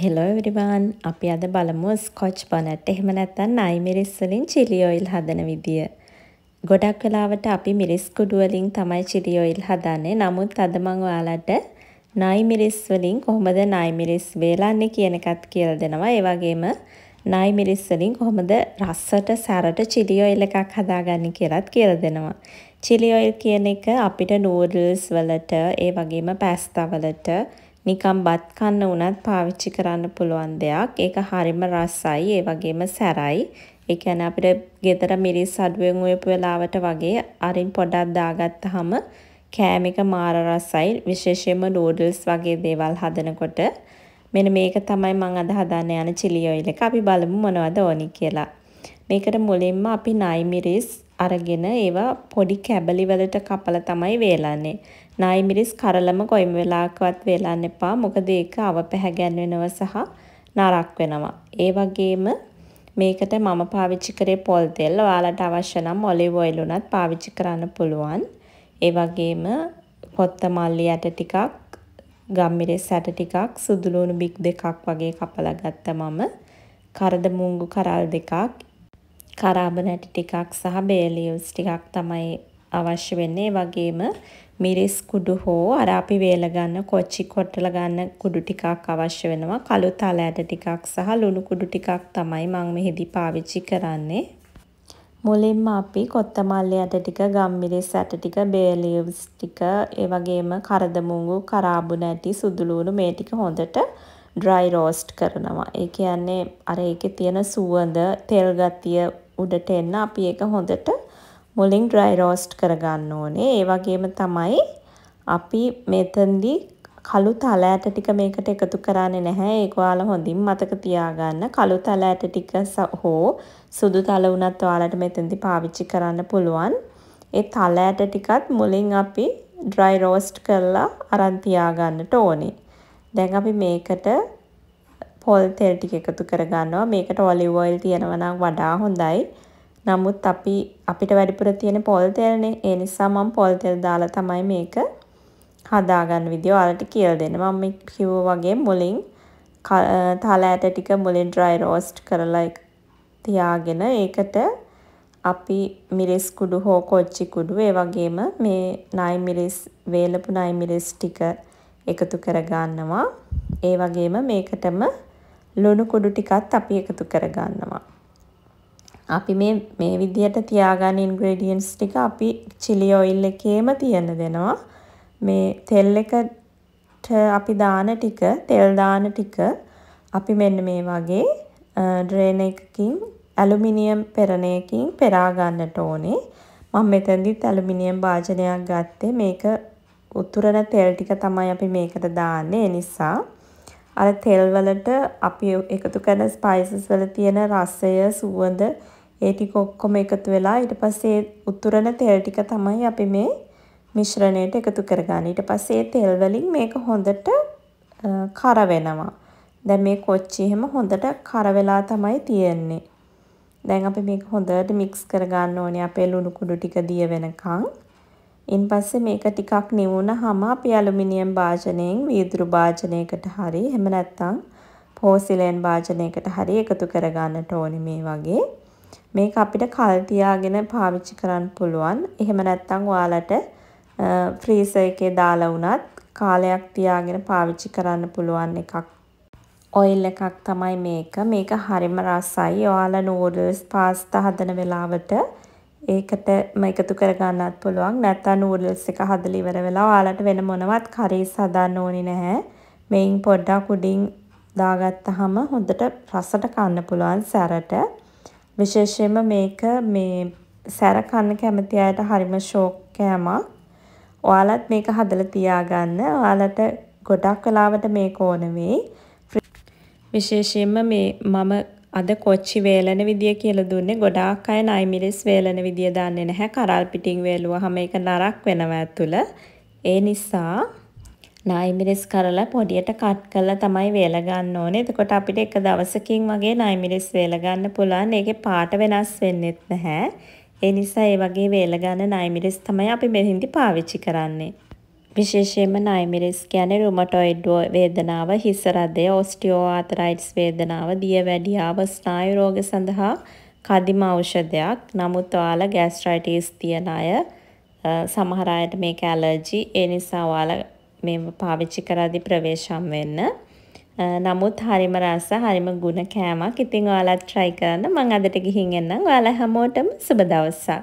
Hello everyone අපි අද බලමු ස්කොච් බොනට් එහෙම නැත්නම් නයි මිරිස් වලින් chili oil හදන විදිය. ගොඩක් වෙලාවට අපි මිරිස් කුඩු වලින් තමයි chili oil හදන්නේ. නමුත් අද මම ඔයාලට නයි මිරිස් වලින් කොහොමද නයි මිරිස් වේලන්නේ කියන එකත් කියලා දෙනවා. ඒ වගේම නයි මිරිස් වලින් කොහොමද රසට සැරට chili oil එකක් හදාගන්නේ කියලාත් කියලා දෙනවා. chili oil කියන එක අපිට noodles වලට ඒ වගේම pasta වලට නිකම් බත් කන්න වුණත් පාවිච්චි කරන්න පුළුවන් දෙයක්. ඒක හරිම රසයි. ඒ වගේම සැරයි. ඒ කියන්නේ අපිට ගෙදර මිරිස් අඩුවෙන් උයපු වෙලාවට වගේ අරින් පොඩක් දාගත්තාම කෑම එක මාර රසයි. විශේෂයෙන්ම නූඩල්ස් වගේ දේවල් හදනකොට මෙන්න මේක තමයි මම අද හදන්න යන chili oil එක. අපි බලමු මොනවද ඕනි කියලා. මේකට මුලින්ම අපි නයි මිරිස් අරගෙන ඒවා පොඩි කැබලි වලට කපලා තමයි වේලන්නේ. නයි මිරිස් කරලම කොයිම වෙලාවකවත් වේලන්න එපා. මොකද ඒක අවපැහැගැන් වෙනව සහ නරක් වෙනවා. ඒ වගේම මේකට මම පාවිච්චි කරේ පොල් තෙල්. ඔයාලට අවශ්‍ය නම් ඔලිව් ඔයිල් උනත් පාවිච්චි කරන්න පුළුවන්. ඒ වගේම කොත්තමල්ලි ඇට ටිකක්, ගම්මිරිස් ඇට ටිකක්, සුදුලූණු බික් දෙකක් වගේ කපලා ගත්ත මම. කරද මුංගු කරල් දෙකක්, කරාබ නැටි ටිකක් සහ බේ ටිකක් තමයි අවශ්‍ය වෙන්නේ. ඒ වගේම මිරිස් කුඩු හෝ අර අපි වේල ගන්න කොච්චි කොටල ගන්න කුඩු ටිකක් අවශ්‍ය වෙනවා. කළු තල ඇට ටිකක් සහ ලුණු කුඩු ටිකක් තමයි මම මෙහිදී පාවිච්චි කරන්නේ. මුලින්ම අපි කොත්තමල්ලි ඇට ටික, ගම්මිරිස් ඇට ටික, බේ ලීව්ස් ටික, ඒ වගේම කරදමුඟු, කරාබු නැටි, සුදුලූණු මේ ටික හොඳට ඩ්‍රයි රෝස්ට් කරනවා. ඒ කියන්නේ අර ඒකේ තියෙන සුවඳ, තෙල් ගතිය උඩට එන්න අපි ඒක හොඳට මුලින් ඩ්‍රයි රෝස්ට් කරගන්න ඕනේ. ඒ වගේම තමයි අපි මෙතනදී කළු තල ඇට ටික මේකට එකතු කරන්නේ නැහැ. ඒක ඔයාලා හොඳින් මතක තියාගන්න. කළු තල ඇට ටික හෝ සුදු තල වුණත් ඔයාලට මෙතනදී පාවිච්චි කරන්න පුළුවන්. ඒ තල ඇට ටිකත් මුලින් අපි ඩ්‍රයි රෝස්ට් කරලා අරන් තියාගන්නට ඕනේ. දැන් අපි මේකට පොල් තෙල් ටික එකතු කරගන්නවා. මේකට ඔලිව් ඔයිල් තියෙනවා නම් වඩා හොඳයි. නමුත් අපි අපිට වැඩිපුර තියෙන පොල් තෙල්නේ. ඒ නිසා මම පොල් තෙල් දාලා තමයි මේක හදාගන්න විදිය ඔයාලට කියලා දෙන්න. මම කිව්වා වගේ මුලින් තල ඇට ටික මුලින් ඩ්‍රයි රෝස්ට් කරලා තියාගෙන ඒකට අපි මිරිස් කුඩු හෝ කොච්චි කුඩු ඒ වගේම මේ නයි මිරිස් වේලපු නයි මිරිස් ටික එකතු කරගන්නවා. ඒ වගේම මේකටම ලුණු කුඩු ටිකත් අපි එකතු කරගන්නවා. අපි මේ මේ විදිහට තියාගන්න ඉන්ග්‍රීඩියන්ස් ටික අපි chili oil එකේම තියෙන දෙනවා. මේ තෙල් එකට අපි දාන ටික, තෙල් දාන ටික අපි මෙන්න මේ වගේ ඩ්‍රේන එකකින් ඇලුමිනියම් පෙරණයකින් පෙරා ගන්නට ඕනේ. මම මෙතනදිත් ඇලුමිනියම් භාජනයක් ගත්තේ. මේක උතුරන තෙල් ටික තමයි අපි මේකට දාන්නේ. ඒ නිසා අර තෙල් වලට අපි එකතු කරන ස්පයිසස් වල තියෙන රසය සුවඳ ඒ ටික ඔක්කොම එකතු වෙලා ඊට පස්සේ උතුරන තෙල් ටික තමයි අපි මේ මිශ්‍රණයට එකතු කරගන්නේ. ඊට පස්සේ තෙල් වලින් මේක හොඳට කර වෙනවා. දැන් මේ කොච්චි එහෙම හොඳට කර වෙලා තමයි තියෙන්නේ. දැන් අපි මේක හොඳට මික්ස් කරගන්න ඕනේ අපේ ලුණු කුඩු ටික දිය වෙනකන්. ඉන්පස්සේ මේක ටිකක් නිවුණාම අපි ඇලුමිනියම් භාජනයෙන් වීදුරු භාජනයකට හරි එහෙම නැත්නම් පෝසිලෙන් භාජනයකට හරි එකතු කරගන්නට ඕනේ මේ වගේ. මේක අපිට කල් තියාගෙන පාවිච්චි කරන්න පුළුවන්. එහෙම නැත්නම් ඔයාලට ෆ්‍රීසර් එකේ දාලා වුණත් කාලයක් තියාගෙන පාවිච්චි කරන්න පුළුවන් එකක්. ඔයිල් එකක් තමයි මේක. මේක හරිම රසයි. ඔයාලා නූඩල්ස් පාස්තා හදන වෙලාවට ඒකටම එකතු කරගන්නත් පුළුවන්. නැත්තම් නූඩල්ස් එක හදලා ඉවර වෙලා ඔයාලට වෙන මොනවත් කරීස් හදන්න ඕනේ නැහැ. මේන් පොඩ්ඩක් උඩින් දාගත්තාම හොඳට රසට කන්න පුළුවන් සැරට. විශේෂයෙන්ම මේක මේ සැර කන්න කැමති අයට හරිම ෂෝක් කෑමක්. ඔයාලත් මේක හදලා තියාගන්න. ඔයාලට ගොඩක් වෙලාවට මේක ඕන වෙයි. විශේෂයෙන්ම මේ මම අද කොච්චි වේලන විදිය කියලා දුන්නේ ගොඩාක් අය නයිමිරිස් වේලන විදිය දන්නේ නැහැ කරල් පිටින් වේලුවාම ඒක නරක් වෙනවා ඇතුළ. ඒ නිසා නයිමිරිස් කරලා පොඩියට කට් කරලා තමයි වේල ගන්න ඕනේ. එතකොට අපිට එක දවසකින් වගේ නයිමිරිස් වේල ගන්න පුළුවන්. ඒකේ පාට වෙනස් වෙන්නෙත් නැහැ. ඒ නිසා ඒ වගේ වේල ගන්න නයිමිරිස් තමයි අපි මෙහිදී පාවිච්චි කරන්නේ. විශේෂයෙන්ම නයිමිරිස් කියන්නේ රුමටොයිඩ් වේදනාව, හිස රදය, ඔස්ටියෝආතරයිටිස් වේදනාව, දියවැඩියාව, ස්නායු රෝග සඳහා කදිම ඖෂධයක්. නමුත් ඔයාලා ગેස්ට්‍රයිටිස් තියන අය සමහර අයට මේක ඇලර්ජි. ඒ නිසා ඔයාලා මේව පාවිච්චි කරද්දී ප්‍රවේශම් වෙන්න. නමුත් හරිම රස හරිම ಗುಣ කෑමක්. ඉතින් ඔයාලා try කරන්න. මම අදට ගිහින් එන්නම්. ඔයාලා හැමෝටම සුබ දවසක්.